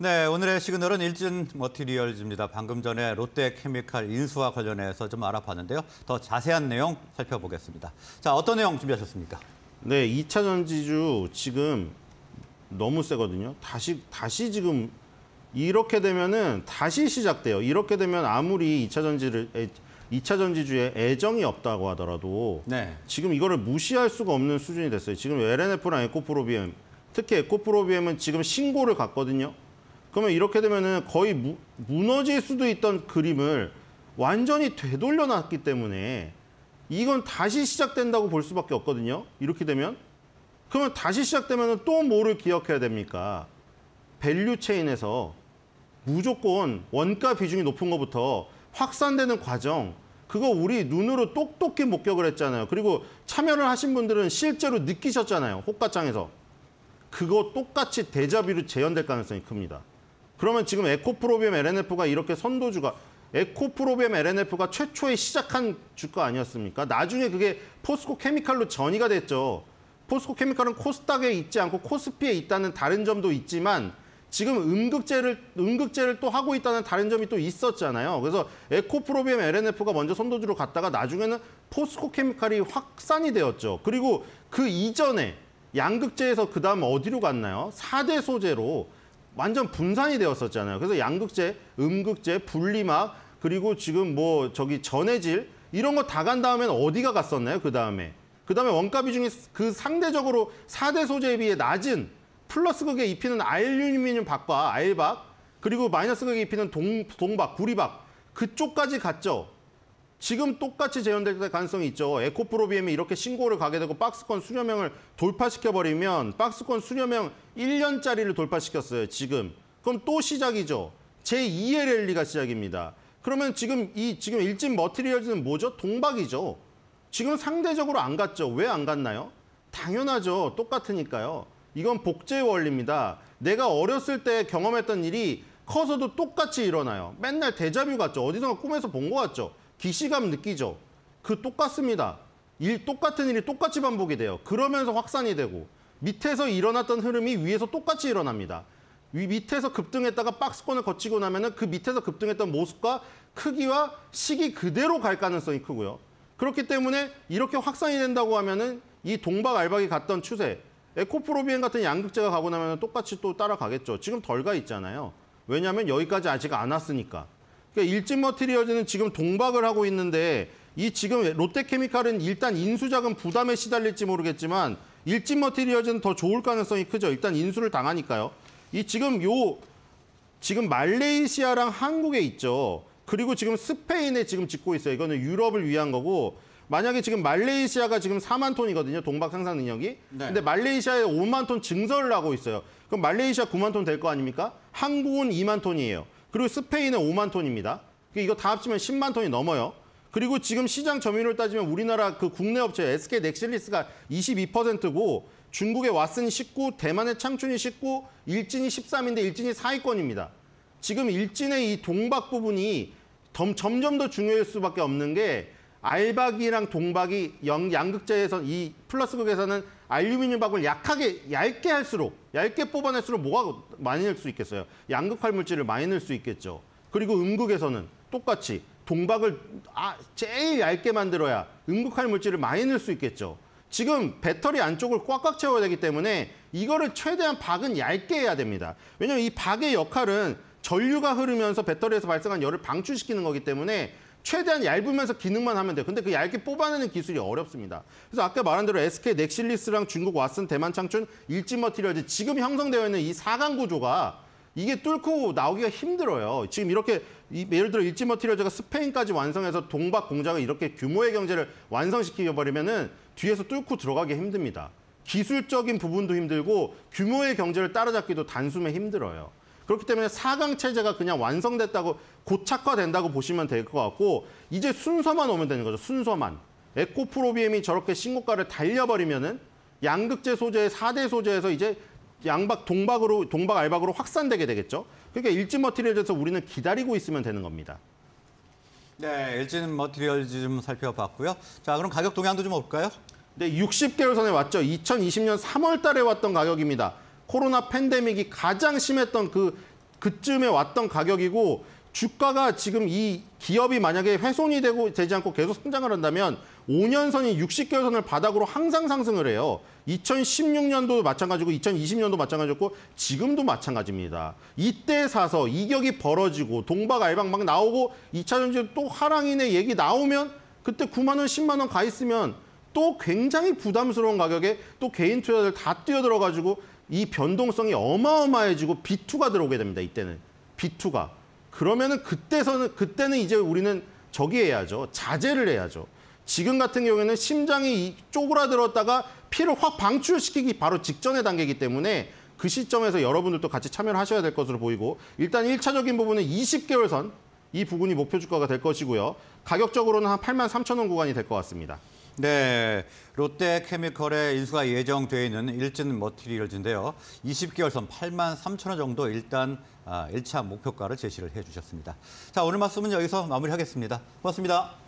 네, 오늘의 시그널은 일진 머티리얼즈입니다. 방금 전에 롯데케미칼 인수와 관련해서 좀 알아봤는데요. 더 자세한 내용 살펴보겠습니다. 자, 어떤 내용 준비하셨습니까? 네, 2차 전지주 지금 너무 세거든요. 다시 다시 지금 이렇게 되면은 다시 시작돼요. 이렇게 되면 아무리 2차 전지를 2차 전지주에 애정이 없다고 하더라도 네. 지금 이거를 무시할 수가 없는 수준이 됐어요. 지금 LNF랑 에코프로비엠 특히 에코프로비엠은 지금 신고를 갔거든요. 그러면 이렇게 되면은 거의 무, 무너질 수도 있던 그림을 완전히 되돌려 놨기 때문에 이건 다시 시작된다고 볼 수밖에 없거든요. 이렇게 되면. 그러면 다시 시작되면 또 뭐를 기억해야 됩니까? 밸류 체인에서 무조건 원가 비중이 높은 것부터 확산되는 과정 그거 우리 눈으로 똑똑히 목격을 했잖아요. 그리고 참여를 하신 분들은 실제로 느끼셨잖아요. 호가장에서. 그거 똑같이 대자비로 재현될 가능성이 큽니다. 그러면 지금 에코프로비엠 LNF가 이렇게 선도주가 에코프로비엠 LNF가 최초에 시작한 주가 아니었습니까? 나중에 그게 포스코 케미칼로 전이가 됐죠. 포스코 케미칼은 코스닥에 있지 않고 코스피에 있다는 다른 점도 있지만 지금 음극제를 음극제를 또 하고 있다는 다른 점이 또 있었잖아요. 그래서 에코프로비엠 LNF가 먼저 선도주로 갔다가 나중에는 포스코 케미칼이 확산이 되었죠. 그리고 그 이전에 양극재에서 그다음 어디로 갔나요? 사대 소재로 완전 분산이 되었었잖아요. 그래서 양극재, 음극재, 분리막 그리고 지금 뭐 저기 전해질 이런 거 다 간 다음엔 어디가 갔었나요? 그 다음에 그 다음에 원가 비중이 그 상대적으로 4대 소재에 비해 낮은 플러스 극에 입히는 알루미늄 박과 알박 그리고 마이너스 극에 입히는 동, 동박, 구리박 그쪽까지 갔죠. 지금 똑같이 재현될 가능성이 있죠. 에코프로비엠이 이렇게 신고를 가게 되고 박스권 수려 명을 돌파시켜버리면 박스권 수려 명 1년짜리를 돌파시켰어요, 지금. 그럼 또 시작이죠. 제2의 랠리가 시작입니다. 그러면 지금 이 지금 일진 머티리얼즈는 뭐죠? 동박이죠. 지금 상대적으로 안 갔죠. 왜 안 갔나요? 당연하죠. 똑같으니까요. 이건 복제 원리입니다. 내가 어렸을 때 경험했던 일이 커서도 똑같이 일어나요. 맨날 대자뷰 같죠. 어디선가 꿈에서 본 것 같죠. 기시감 느끼죠. 그 똑같습니다. 일 똑같은 일이 똑같이 반복이 돼요. 그러면서 확산이 되고 밑에서 일어났던 흐름이 위에서 똑같이 일어납니다. 위 밑에서 급등했다가 박스권을 거치고 나면은 그 밑에서 급등했던 모습과 크기와 시기 그대로 갈 가능성이 크고요. 그렇기 때문에 이렇게 확산이 된다고 하면은 이 동박 알박이 갔던 추세 에코프로비엔 같은 양극재가 가고 나면 은 똑같이 또 따라가겠죠. 지금 덜 가 있잖아요. 왜냐하면 여기까지 아직 안 왔으니까. 그러니까 일진 머티리얼즈는 지금 동박을 하고 있는데 이 지금 롯데케미칼은 일단 인수자금 부담에 시달릴지 모르겠지만 일진 머티리얼즈는 더 좋을 가능성이 크죠. 일단 인수를 당하니까요. 이 지금 요 지금 말레이시아랑 한국에 있죠. 그리고 지금 스페인에 지금 짓고 있어요. 이거는 유럽을 위한 거고 만약에 지금 말레이시아가 지금 4만 톤이거든요. 동박 생산 능력이. 네. 근데 말레이시아에 5만 톤 증설을 하고 있어요. 그럼 말레이시아 9만 톤 될 거 아닙니까? 한국은 2만 톤이에요. 그리고 스페인은 5만 톤입니다. 그러니까 이거 다 합치면 10만 톤이 넘어요. 그리고 지금 시장 점유율 을 따지면 우리나라 그 국내 업체 SK 넥실리스가 22%고 중국의 왓슨 19, 대만의 창춘이 19, 일진이 13인데 일진이 4위권입니다. 지금 일진의 이 동박 부분이 점점 더 중요할 수밖에 없는 게 알박이랑 동박이 영, 양극재에서이 플러스극에서는 알루미늄 박을 약하게 얇게 할수록 얇게 뽑아낼수록 뭐가 많이 낼 수 있겠어요? 양극화 물질을 많이 낼 수 있겠죠. 그리고 음극에서는 똑같이 동박을 아, 제일 얇게 만들어야 음극화 물질을 많이 낼 수 있겠죠. 지금 배터리 안쪽을 꽉꽉 채워야 되기 때문에 이거를 최대한 박은 얇게 해야 됩니다. 왜냐하면 이 박의 역할은 전류가 흐르면서 배터리에서 발생한 열을 방출시키는 거기 때문에 최대한 얇으면서 기능만 하면 돼요. 근데 그 얇게 뽑아내는 기술이 어렵습니다. 그래서 아까 말한 대로 SK 넥실리스랑 중국 왓슨, 대만 창춘, 일지 머티리얼즈 지금 형성되어 있는 이사강 구조가 이게 뚫고 나오기가 힘들어요. 지금 이렇게 예를 들어 일지 머티리얼즈가 스페인까지 완성해서 동박 공장을 이렇게 규모의 경제를 완성시키려 버리면은 뒤에서 뚫고 들어가기 힘듭니다. 기술적인 부분도 힘들고 규모의 경제를 따라잡기도 단숨에 힘들어요. 그렇기 때문에 4강 체제가 그냥 완성됐다고 고착화된다고 보시면 될 것 같고 이제 순서만 오면 되는 거죠. 순서만. 에코프로비엠이 저렇게 신고가를 달려버리면은 양극재 소재의 4대 소재에서 이제 양박 동박으로 동박 알박으로 확산되게 되겠죠. 그러니까 일진 머티리얼에서 우리는 기다리고 있으면 되는 겁니다. 네, 일진 머티리얼즈 좀 살펴봤고요. 자, 그럼 가격 동향도 좀 볼까요? 네, 60개월 선에 왔죠. 2020년 3월 달에 왔던 가격입니다. 코로나 팬데믹이 가장 심했던 그 그쯤에 왔던 가격이고 주가가 지금 이 기업이 만약에 훼손이 되고 되지 않고 계속 성장을 한다면 5년 선인 60개월 선을 바닥으로 항상 상승을 해요. 2016년도 마찬가지고 2020년도 마찬가지고 지금도 마찬가지입니다. 이때 사서 이격이 벌어지고 동박 알방 막 나오고 2차 전지 또 하랑인의 얘기 나오면 그때 9만 원, 10만 원 가 있으면 또 굉장히 부담스러운 가격에 또 개인 투자들 다 뛰어들어가지고 이 변동성이 어마어마해지고 B2가 들어오게 됩니다. 이때는 B2가 그러면은 그때서는 그때는 이제 우리는 저기 해야죠. 자제를 해야죠. 지금 같은 경우에는 심장이 쪼그라들었다가 피를 확 방출시키기 바로 직전의 단계이기 때문에 그 시점에서 여러분들도 같이 참여를 하셔야 될 것으로 보이고 일단 1차적인 부분은 20개월 선 이 부분이 목표 주가가 될 것이고요. 가격적으로는 한 8만 3천 원 구간이 될 것 같습니다. 네, 롯데케미컬의 인수가 예정돼 있는 일진 머티리얼즈인데요. 20개월 선 8만 3천 원 정도 일단 1차 아, 목표가를 제시를 해주셨습니다. 자, 오늘 말씀은 여기서 마무리하겠습니다. 고맙습니다.